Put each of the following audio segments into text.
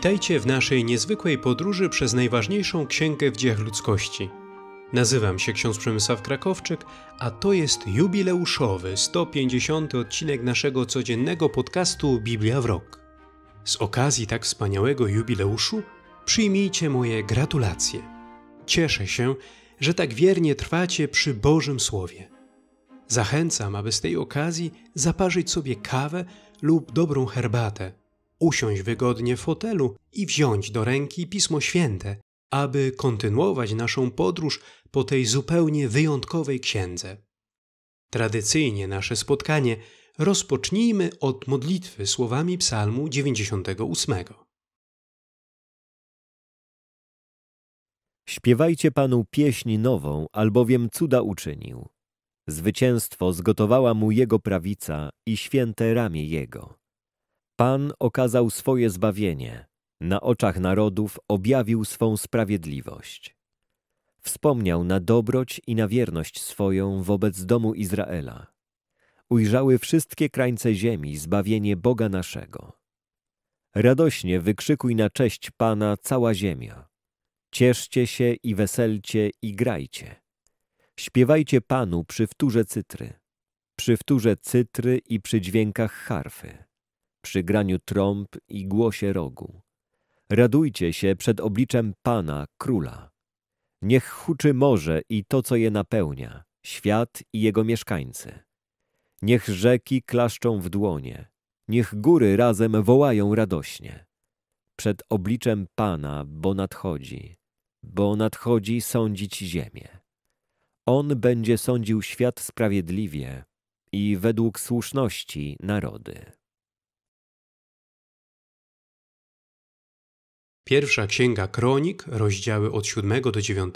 Witajcie w naszej niezwykłej podróży przez najważniejszą księgę w dziejach ludzkości. Nazywam się ksiądz Przemysław Krakowczyk, a to jest jubileuszowy 150 odcinek naszego codziennego podcastu Biblia w Rok. Z okazji tak wspaniałego jubileuszu przyjmijcie moje gratulacje. Cieszę się, że tak wiernie trwacie przy Bożym Słowie. Zachęcam, aby z tej okazji zaparzyć sobie kawę lub dobrą herbatę – usiąść wygodnie w fotelu i wziąć do ręki Pismo Święte, aby kontynuować naszą podróż po tej zupełnie wyjątkowej księdze. Tradycyjnie nasze spotkanie rozpocznijmy od modlitwy słowami Psalmu 98. Śpiewajcie Panu pieśń nową, albowiem cuda uczynił. Zwycięstwo zgotowała mu Jego prawica i święte ramię Jego. Pan okazał swoje zbawienie, na oczach narodów objawił swą sprawiedliwość. Wspomniał na dobroć i na wierność swoją wobec domu Izraela. Ujrzały wszystkie krańce ziemi zbawienie Boga naszego. Radośnie wykrzykuj na cześć Pana cała ziemia. Cieszcie się i weselcie i grajcie. Śpiewajcie Panu przy wtórze cytry, przy wtórze cytry i przy dźwiękach harfy przy graniu trąb i głosie rogu. Radujcie się przed obliczem Pana, Króla. Niech huczy morze i to, co je napełnia, świat i jego mieszkańcy. Niech rzeki klaszczą w dłonie, niech góry razem wołają radośnie. Przed obliczem Pana, bo nadchodzi, bo nadchodzi sądzić ziemię. On będzie sądził świat sprawiedliwie i według słuszności narody. Pierwsza księga kronik, rozdziały od 7 do 9,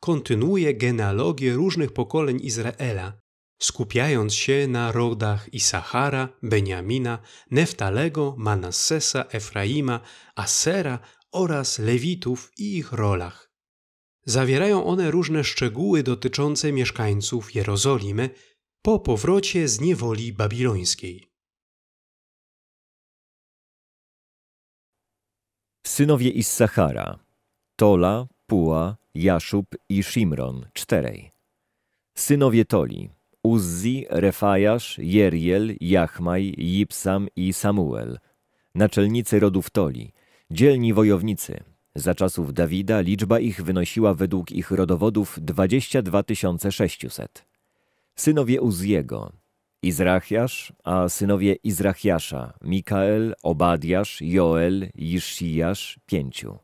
kontynuuje genealogię różnych pokoleń Izraela, skupiając się na rodach Isachara, Beniamina, Neftalego, Manassesa, Efraima, Asera oraz Lewitów i ich rolach. Zawierają one różne szczegóły dotyczące mieszkańców Jerozolimy po powrocie z niewoli babilońskiej. Synowie Issachara Tola, Puła, Jaszub i Shimron, czterej. Synowie Toli Uzzi, Refajasz, Jeriel, Jachmaj, Jipsam i Samuel, naczelnicy rodów Toli, dzielni wojownicy. Za czasów Dawida liczba ich wynosiła według ich rodowodów 22 600. Synowie Uzziego, Izrachiasz, a synowie Izrachiasza, Mikael, Obadiasz, Joel, Jiszijasz, pięciu.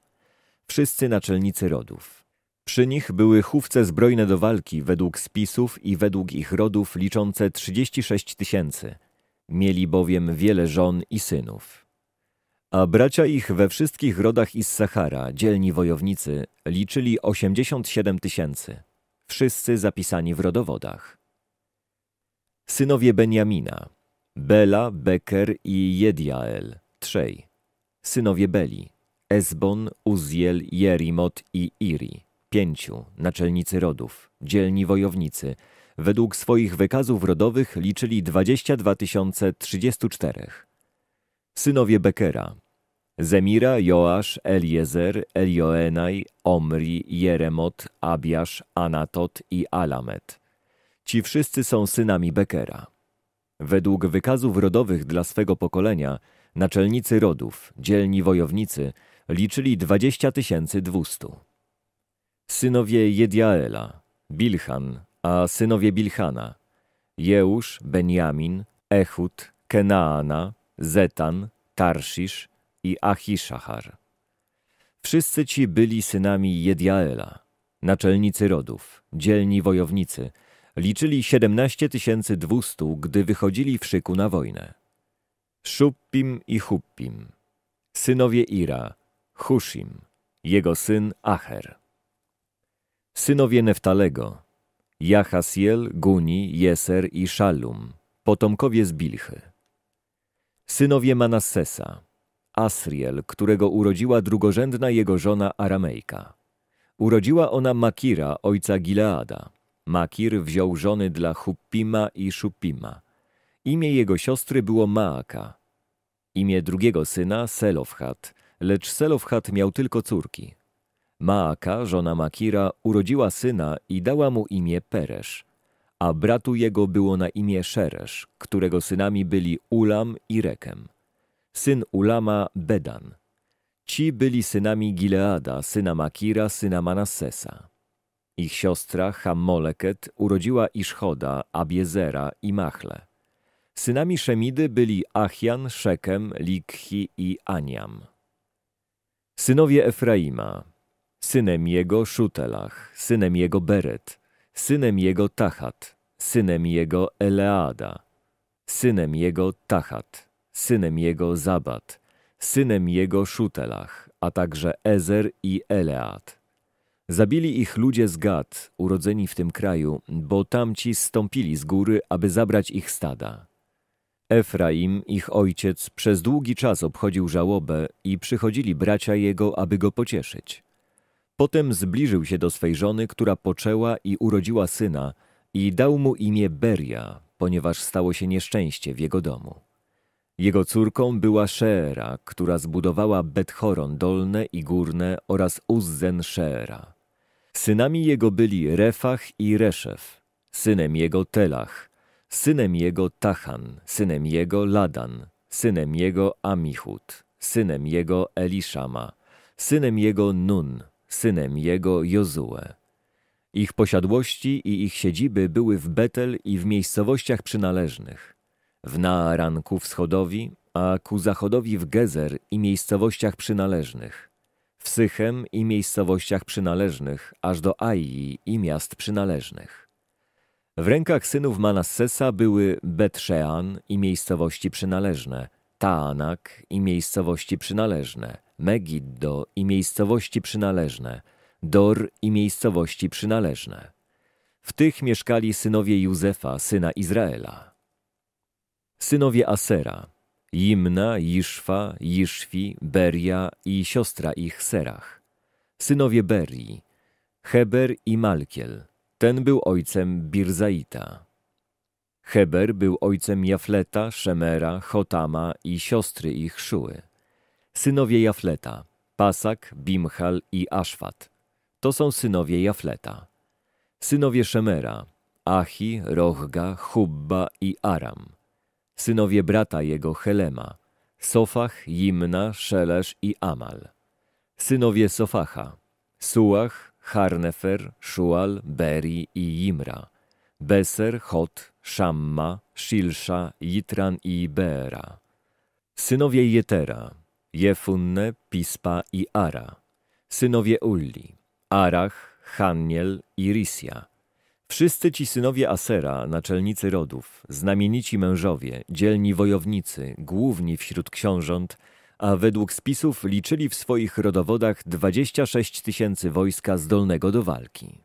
Wszyscy naczelnicy rodów. Przy nich były chówce zbrojne do walki według spisów i według ich rodów liczące 36 tysięcy. Mieli bowiem wiele żon i synów. A bracia ich we wszystkich rodach Sahara, dzielni wojownicy, liczyli 87 tysięcy. Wszyscy zapisani w rodowodach. Synowie Benjamina, Bela, Beker i Jediael, trzej. Synowie Beli, Esbon, Uziel, Jerimot i Iri, pięciu, naczelnicy rodów, dzielni wojownicy. Według swoich wykazów rodowych liczyli 22 034. Synowie Bekera, Zemira, Joasz, Eliezer, Elioenaj, Omri, Jeremot, Abiasz, Anatot i Alamet Ci wszyscy są synami Bekera. Według wykazów rodowych dla swego pokolenia, naczelnicy rodów, dzielni wojownicy, liczyli 20 200. Synowie Jediaela, Bilhan, a synowie Bilhana, Jeusz, Benjamin, Echut, Kenaana, Zetan, Tarszisz i Achiszachar. Wszyscy ci byli synami Jediaela, naczelnicy rodów, dzielni wojownicy – liczyli 17 200, gdy wychodzili w szyku na wojnę. Szuppim i Huppim, synowie Ira, Hushim, jego syn Acher. Synowie Neftalego, Jachasiel, Guni, Jeser i Szalum, potomkowie z Bilchy. Synowie Manassesa, Asriel, którego urodziła drugorzędna jego żona Aramejka. Urodziła ona Makira, ojca Gileada. Makir wziął żony dla Huppima i Szupima. Imię jego siostry było Maaka. Imię drugiego syna Selofhat, lecz Selofhat miał tylko córki. Maaka, żona Makira, urodziła syna i dała mu imię Peresz, a bratu jego było na imię Szeresz, którego synami byli Ulam i Rekem. Syn Ulama Bedan. Ci byli synami Gileada, syna Makira, syna Manassesa. Ich siostra Hammoleket urodziła Iszchoda, Abiezera i Machle. Synami Szemidy byli Achian, Szekem, Likhi i Aniam. Synowie Efraima, synem jego Szutelach, synem jego Beret, synem jego Tachat, synem jego Eleada, synem jego Tachat, synem jego Zabat, synem jego Szutelach, a także Ezer i Elead. Zabili ich ludzie z Gad, urodzeni w tym kraju, bo tamci stąpili z góry, aby zabrać ich stada. Efraim, ich ojciec, przez długi czas obchodził żałobę i przychodzili bracia jego, aby go pocieszyć. Potem zbliżył się do swej żony, która poczęła i urodziła syna i dał mu imię Beria, ponieważ stało się nieszczęście w jego domu. Jego córką była Sheera, która zbudowała Bethoron dolne i górne oraz Uzzen Sheera. Synami jego byli Refach i Reszef, synem jego Telach, synem jego Tachan, synem jego Ladan, synem jego Amichud, synem jego Eliszama, synem jego Nun, synem jego Jozue. Ich posiadłości i ich siedziby były w Betel i w miejscowościach przynależnych, w ku wschodowi, a ku zachodowi w Gezer i miejscowościach przynależnych, w Sychem i miejscowościach przynależnych, aż do Aii i miast przynależnych. W rękach synów Manassesa były Betrzean i miejscowości przynależne, Taanak i miejscowości przynależne, Megiddo i miejscowości przynależne, Dor i miejscowości przynależne. W tych mieszkali synowie Józefa, syna Izraela. Synowie Asera, Jimna, Jiszwa, Jiszwi, Beria i siostra ich Serach. Synowie Berii, Heber i Malkiel. Ten był ojcem Birzaita. Heber był ojcem Jafleta, Szemera, Chotama i siostry ich Szuły. Synowie Jafleta, Pasak, Bimhal i Aszfat. To są synowie Jafleta. Synowie Szemera, Achi, Rohga, Hubba i Aram synowie brata jego Helema, Sofach, Jimna, Szelesz i Amal. Synowie Sofacha, Suach, Harnefer, Szual, Beri i Imra. Beser, Hot, Shamma, Shilsza, Jitran i Beera. Synowie Jetera, Jefunne, Pispa i Ara. Synowie Ulli, Arach, Haniel i Risja Wszyscy ci synowie Asera, naczelnicy rodów, znamienici mężowie, dzielni wojownicy, główni wśród książąt, a według spisów liczyli w swoich rodowodach 26 tysięcy wojska zdolnego do walki.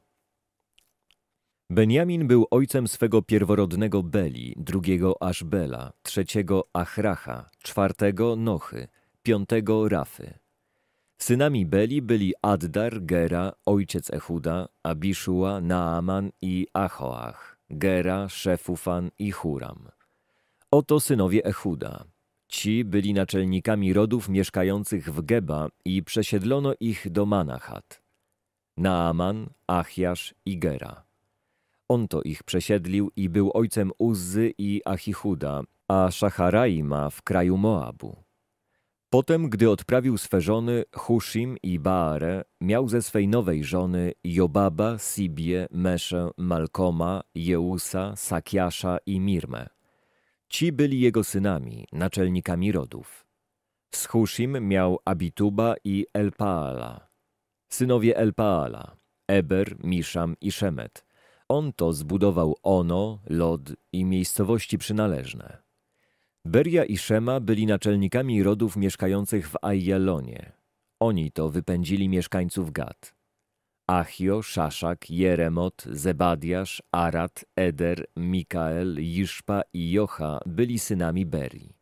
Benjamin był ojcem swego pierworodnego Beli, drugiego Ashbela, trzeciego Achracha, czwartego Nochy, piątego Rafy. Synami Beli byli Addar, Gera, ojciec Echuda, Abishua, Naaman i Achoach, Gera, Szefufan i Huram. Oto synowie Echuda. Ci byli naczelnikami rodów mieszkających w Geba i przesiedlono ich do Manachat. Naaman, Achias i Gera. On to ich przesiedlił i był ojcem Uzzy i Achichuda, a Szacharaima w kraju Moabu. Potem, gdy odprawił swe żony Hushim i Baare, miał ze swej nowej żony Jobaba, Sibie, Meszę, Malkoma, Jeusa, Sakiasza i Mirmę. Ci byli jego synami, naczelnikami rodów. Z Hushim miał Abituba i Elpaala. Synowie Elpaala, Eber, Miszam i Szemet. On to zbudował Ono, Lod i miejscowości przynależne. Beria i Szema byli naczelnikami rodów mieszkających w Ajalonie. Oni to wypędzili mieszkańców Gad. Achio, Szaszak, Jeremot, Zebadiasz, Arat, Eder, Mikael, Jiszpa i Jocha byli synami Beri.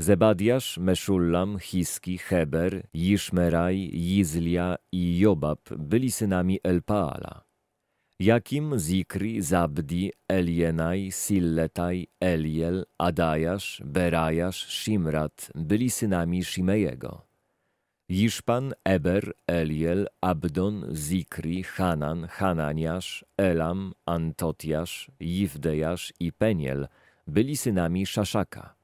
Zebadiasz, Meszullam, Hiski, Heber, Jiszmeraj, Jizlia i Jobab byli synami Elpaala. Jakim, Zikri, Zabdi, Elienaj, Silletaj, Eliel, Adajasz, Berajasz, Shimrat byli synami Shimejego. Jiszpan, Eber, Eliel, Abdon, Zikri, Hanan, Hananiasz, Elam, Antotiasz, Jifdejasz i Peniel byli synami Szaszaka.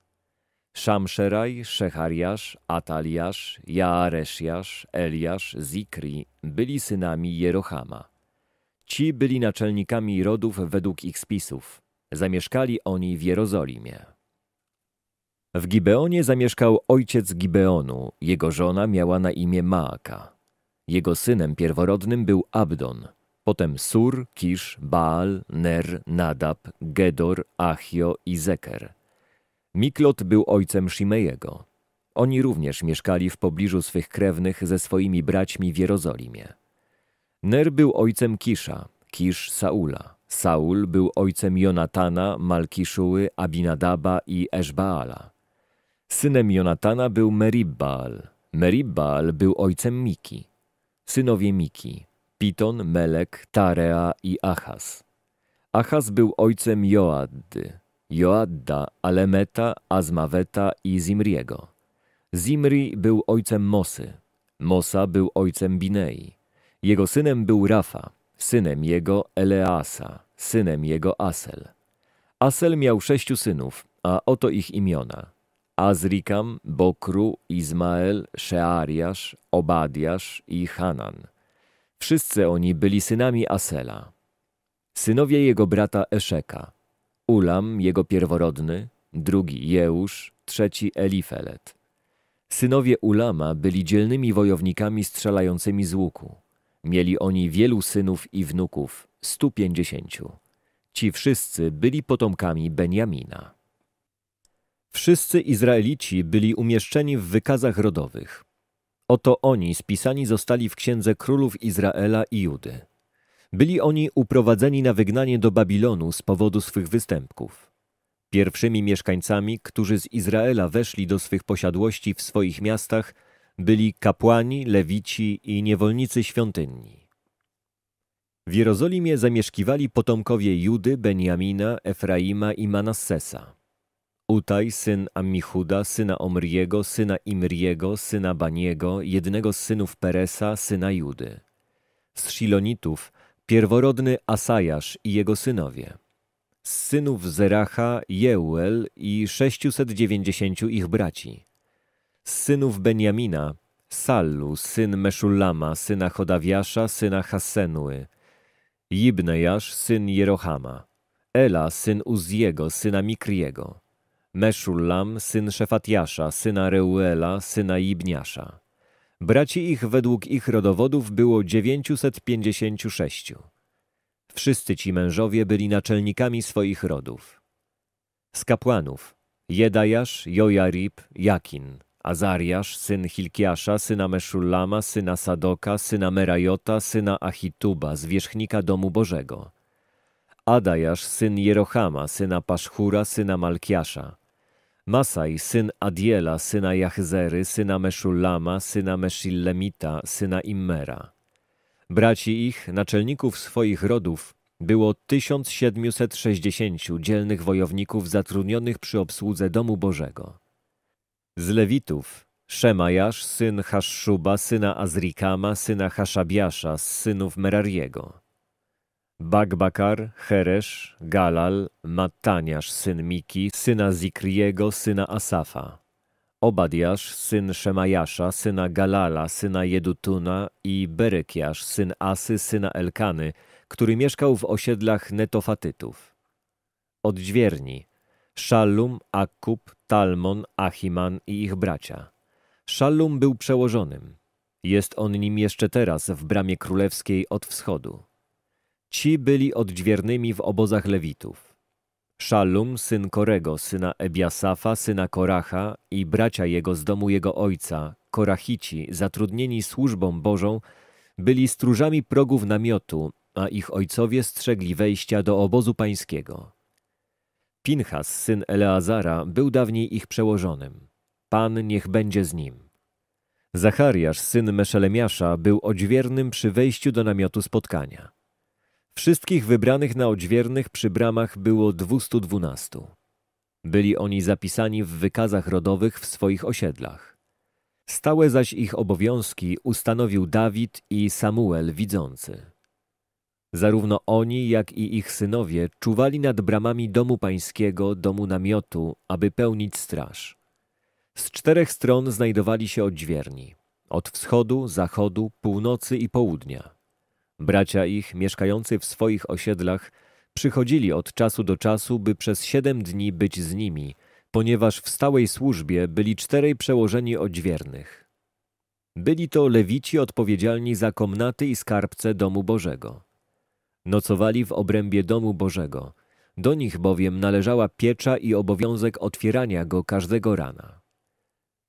Szamszeraj, Szechariasz, Ataliasz, Jaareszjasz, Eliasz, Zikri byli synami Jerochama. Ci byli naczelnikami rodów według ich spisów. Zamieszkali oni w Jerozolimie. W Gibeonie zamieszkał ojciec Gibeonu, jego żona miała na imię Maaka. Jego synem pierworodnym był Abdon, potem Sur, Kisz, Baal, Ner, Nadab, Gedor, Achio i Zeker. Miklot był ojcem Shimejego. Oni również mieszkali w pobliżu swych krewnych ze swoimi braćmi w Jerozolimie. Ner był ojcem Kisza, Kisz Saula. Saul był ojcem Jonatana, Malkiszuły, Abinadaba i Eszbaala. Synem Jonatana był Meribbaal. Meribbaal był ojcem Miki. Synowie Miki, Piton, Melek, Tarea i Achaz. Achaz był ojcem Joaddy, Joadda, Alemeta, Azmaweta i Zimriego. Zimri był ojcem Mosy. Mosa był ojcem Binei. Jego synem był Rafa, synem jego Eleasa, synem jego Asel. Asel miał sześciu synów, a oto ich imiona. Azrikam, Bokru, Izmael, Sheariasz, Obadiasz i Hanan. Wszyscy oni byli synami Asela. Synowie jego brata Eszeka. Ulam, jego pierworodny, drugi Jeusz, trzeci Elifelet. Synowie Ulama byli dzielnymi wojownikami strzelającymi z łuku. Mieli oni wielu synów i wnuków, stu pięćdziesięciu. Ci wszyscy byli potomkami Benjamina. Wszyscy Izraelici byli umieszczeni w wykazach rodowych. Oto oni spisani zostali w księdze królów Izraela i Judy. Byli oni uprowadzeni na wygnanie do Babilonu z powodu swych występków. Pierwszymi mieszkańcami, którzy z Izraela weszli do swych posiadłości w swoich miastach, byli kapłani, lewici i niewolnicy świątynni. W Jerozolimie zamieszkiwali potomkowie Judy, Benjamina, Efraima i Manassesa. Utaj, syn Amichuda, syna Omriego, syna Imriego, syna Baniego, jednego z synów Peresa, syna Judy. Z Shilonitów pierworodny Asajasz i jego synowie. Z synów Zeracha Jeuel i 690 ich braci synów Benjamina, Sallu, syn Meszullama, syna Chodawiasza, syna Hasenły, Jibnejasz, syn Jerohama, Ela, syn Uziego, syna Mikriego, Meszullam, syn Szefatiasza, syna Reuela, syna Jibniasza. Braci ich według ich rodowodów było 956. Wszyscy ci mężowie byli naczelnikami swoich rodów. Z kapłanów Jedajasz, Jojarib, Jakin – Azariasz, syn Hilkiasza, syna Meszullama, syna Sadoka, syna Merajota, syna Achituba, zwierzchnika domu Bożego. Adajasz, syn Jerochama, syna Paszchura, syna Malkiasza. Masaj, syn Adiela, syna Jachzery, syna Meszullama, syna Meszillemita, syna Immera. Braci ich, naczelników swoich rodów, było 1760 dzielnych wojowników zatrudnionych przy obsłudze domu Bożego. Z Lewitów Szemajasz, syn Haszuba, syna Azrikama, syna Haszabiasza, z synów Merariego. Bagbakar, Heresz, Galal, Mattaniasz, syn Miki, syna Zikriego, syna Asafa. Obadiasz, syn Szemajasza, syna Galala, syna Jedutuna i Berekiasz, syn Asy, syna Elkany, który mieszkał w osiedlach Netofatytów. Od Szallum, Akub, Talmon, Achiman i ich bracia. Szallum był przełożonym. Jest on nim jeszcze teraz w bramie królewskiej od wschodu. Ci byli odźwiernymi w obozach Lewitów. Szallum, syn Korego, syna Ebiasafa, syna Koracha i bracia jego z domu jego ojca, Korachici, zatrudnieni służbą Bożą, byli stróżami progów namiotu, a ich ojcowie strzegli wejścia do obozu pańskiego. Pinchas, syn Eleazara, był dawniej ich przełożonym. Pan niech będzie z nim. Zachariasz, syn Meszelemiasza, był odźwiernym przy wejściu do namiotu spotkania. Wszystkich wybranych na odźwiernych przy bramach było dwustu dwunastu. Byli oni zapisani w wykazach rodowych w swoich osiedlach. Stałe zaś ich obowiązki ustanowił Dawid i Samuel widzący. Zarówno oni, jak i ich synowie czuwali nad bramami domu pańskiego, domu namiotu, aby pełnić straż. Z czterech stron znajdowali się odźwierni od wschodu, zachodu, północy i południa. Bracia ich, mieszkający w swoich osiedlach, przychodzili od czasu do czasu, by przez siedem dni być z nimi, ponieważ w stałej służbie byli czterej przełożeni odźwiernych. Byli to lewici odpowiedzialni za komnaty i skarbce domu Bożego. Nocowali w obrębie domu Bożego. Do nich bowiem należała piecza i obowiązek otwierania go każdego rana.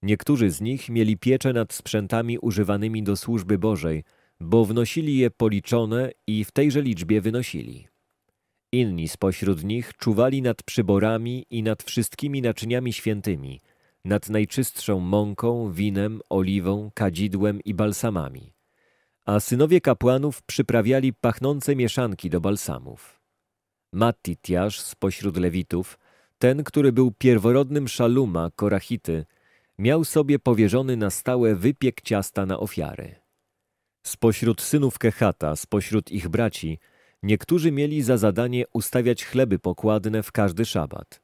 Niektórzy z nich mieli piecze nad sprzętami używanymi do służby Bożej, bo wnosili je policzone i w tejże liczbie wynosili. Inni spośród nich czuwali nad przyborami i nad wszystkimi naczyniami świętymi, nad najczystszą mąką, winem, oliwą, kadzidłem i balsamami a synowie kapłanów przyprawiali pachnące mieszanki do balsamów. Mattityasz spośród Lewitów, ten, który był pierworodnym Szaluma, Korachity, miał sobie powierzony na stałe wypiek ciasta na ofiary. Spośród synów Kehata, spośród ich braci, niektórzy mieli za zadanie ustawiać chleby pokładne w każdy szabat,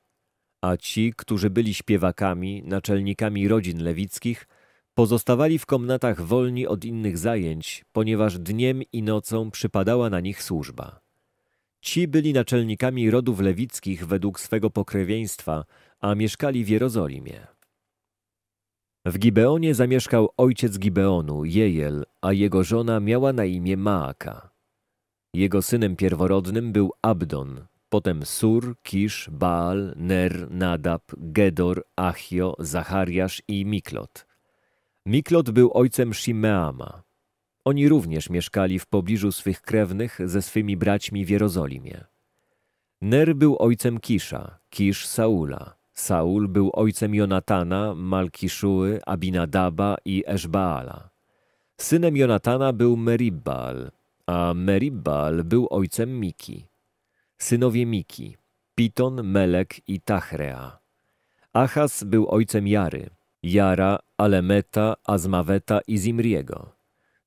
a ci, którzy byli śpiewakami, naczelnikami rodzin lewickich – Pozostawali w komnatach wolni od innych zajęć, ponieważ dniem i nocą przypadała na nich służba. Ci byli naczelnikami rodów lewickich według swego pokrewieństwa, a mieszkali w Jerozolimie. W Gibeonie zamieszkał ojciec Gibeonu, Jejel, a jego żona miała na imię Maaka. Jego synem pierworodnym był Abdon, potem Sur, Kisz, Baal, Ner, Nadab, Gedor, Achio, Zachariasz i Miklot. Miklot był ojcem Shimeama. Oni również mieszkali w pobliżu swych krewnych ze swymi braćmi w Jerozolimie. Ner był ojcem Kisza, Kisz Saula. Saul był ojcem Jonatana, Malkiszuły, Abinadaba i Eszbaala. Synem Jonatana był Meribbal, a Meribbal był ojcem Miki. Synowie Miki, Piton, Melek i Tachrea. Achas był ojcem Jary, Jara, Alemeta, Azmaweta i Zimriego.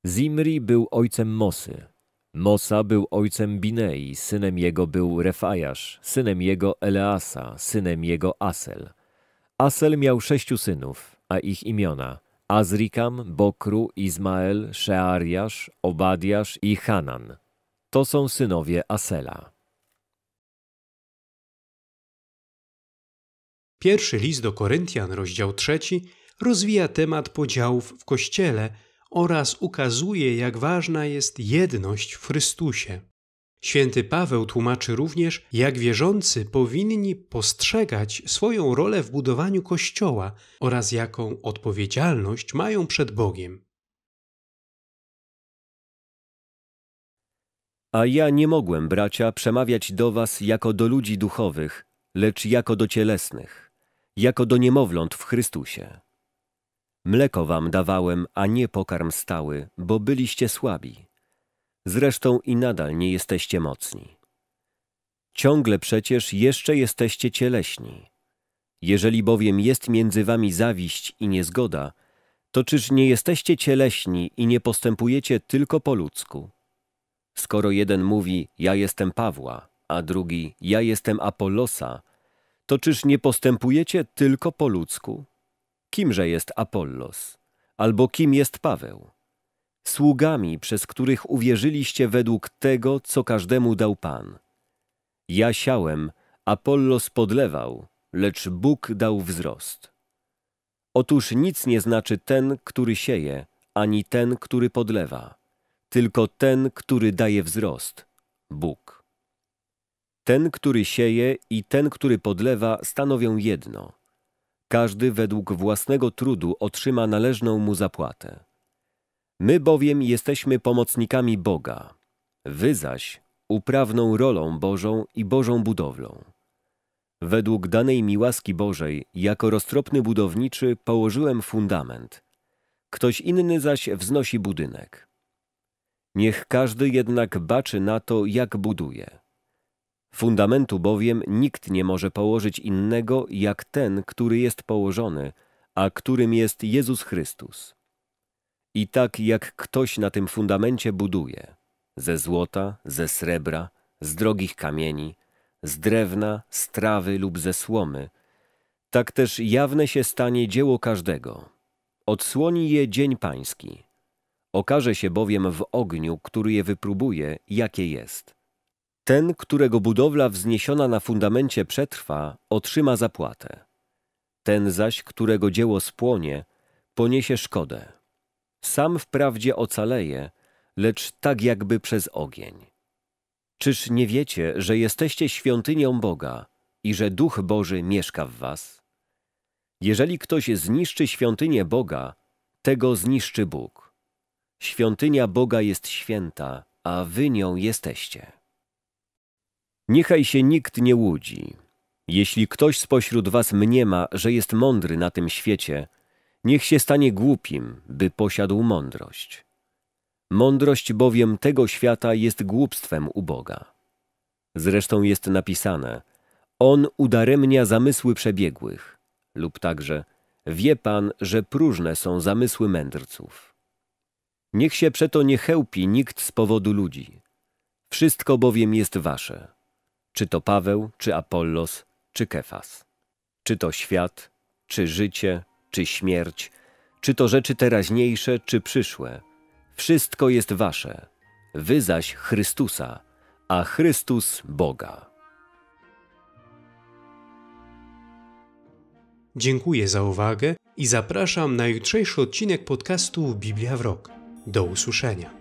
Zimri był ojcem Mosy. Mosa był ojcem Binei, synem jego był Refajasz, synem jego Eleasa, synem jego Asel. Asel miał sześciu synów, a ich imiona Azrikam, Bokru, Izmael, Szeariasz, Obadiasz i Hanan. To są synowie Asela. Pierwszy list do Koryntian, rozdział trzeci, rozwija temat podziałów w Kościele oraz ukazuje, jak ważna jest jedność w Chrystusie. Święty Paweł tłumaczy również, jak wierzący powinni postrzegać swoją rolę w budowaniu Kościoła oraz jaką odpowiedzialność mają przed Bogiem. A ja nie mogłem, bracia, przemawiać do was jako do ludzi duchowych, lecz jako do cielesnych jako do niemowląt w Chrystusie. Mleko wam dawałem, a nie pokarm stały, bo byliście słabi. Zresztą i nadal nie jesteście mocni. Ciągle przecież jeszcze jesteście cieleśni. Jeżeli bowiem jest między wami zawiść i niezgoda, to czyż nie jesteście cieleśni i nie postępujecie tylko po ludzku? Skoro jeden mówi, ja jestem Pawła, a drugi, ja jestem Apollosa, to czyż nie postępujecie tylko po ludzku? Kimże jest Apollos? Albo kim jest Paweł? Sługami, przez których uwierzyliście według tego, co każdemu dał Pan. Ja siałem, Apollos podlewał, lecz Bóg dał wzrost. Otóż nic nie znaczy ten, który sieje, ani ten, który podlewa, tylko ten, który daje wzrost, Bóg. Ten, który sieje i ten, który podlewa, stanowią jedno. Każdy według własnego trudu otrzyma należną mu zapłatę. My bowiem jesteśmy pomocnikami Boga, wy zaś uprawną rolą Bożą i Bożą budowlą. Według danej mi łaski Bożej, jako roztropny budowniczy, położyłem fundament. Ktoś inny zaś wznosi budynek. Niech każdy jednak baczy na to, jak buduje. Fundamentu bowiem nikt nie może położyć innego jak ten, który jest położony, a którym jest Jezus Chrystus. I tak jak ktoś na tym fundamencie buduje, ze złota, ze srebra, z drogich kamieni, z drewna, z trawy lub ze słomy, tak też jawne się stanie dzieło każdego. Odsłoni je dzień pański. Okaże się bowiem w ogniu, który je wypróbuje, jakie jest – ten, którego budowla wzniesiona na fundamencie przetrwa, otrzyma zapłatę. Ten zaś, którego dzieło spłonie, poniesie szkodę. Sam wprawdzie ocaleje, lecz tak jakby przez ogień. Czyż nie wiecie, że jesteście świątynią Boga i że Duch Boży mieszka w was? Jeżeli ktoś zniszczy świątynię Boga, tego zniszczy Bóg. Świątynia Boga jest święta, a wy nią jesteście. Niechaj się nikt nie łudzi. Jeśli ktoś spośród was mniema, że jest mądry na tym świecie, niech się stanie głupim, by posiadł mądrość. Mądrość bowiem tego świata jest głupstwem u Boga. Zresztą jest napisane, on udaremnia zamysły przebiegłych, lub także, wie Pan, że próżne są zamysły mędrców. Niech się przeto nie chełpi nikt z powodu ludzi. Wszystko bowiem jest wasze czy to Paweł, czy Apollos, czy Kefas. Czy to świat, czy życie, czy śmierć, czy to rzeczy teraźniejsze, czy przyszłe. Wszystko jest wasze, wy zaś Chrystusa, a Chrystus Boga. Dziękuję za uwagę i zapraszam na jutrzejszy odcinek podcastu Biblia w Rok. Do usłyszenia.